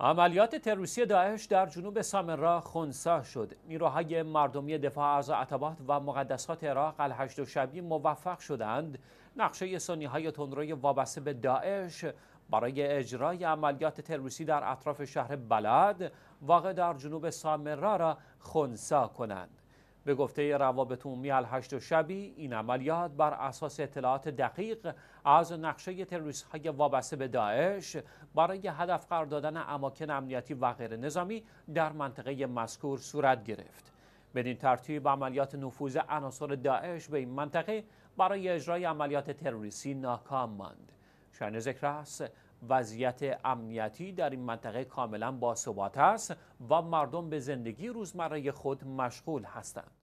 عملیات تروریستی داعش در جنوب سامرا خونسا شد. نیروهای مردمی دفاع از عتبات و مقدسات عراق هشت و شبی موفق شدند نقشه سنی های تندروی وابسته به داعش برای اجرای عملیات تروریستی در اطراف شهر بلد واقع در جنوب سامرا را خونسا کنند. به گفته روابط عمومی الهشت و شبی این عملیات بر اساس اطلاعات دقیق از نقشه تروریست های وابسته به داعش برای هدف قرار دادن اماکن امنیتی و غیر نظامی در منطقه مذکور صورت گرفت بدین ترتیب عملیات نفوذ عناصر داعش به این منطقه برای اجرای عملیات تروریستی ناکام ماند شاین است وضعیت امنیتی در این منطقه کاملا باثبات است و مردم به زندگی روزمره خود مشغول هستند.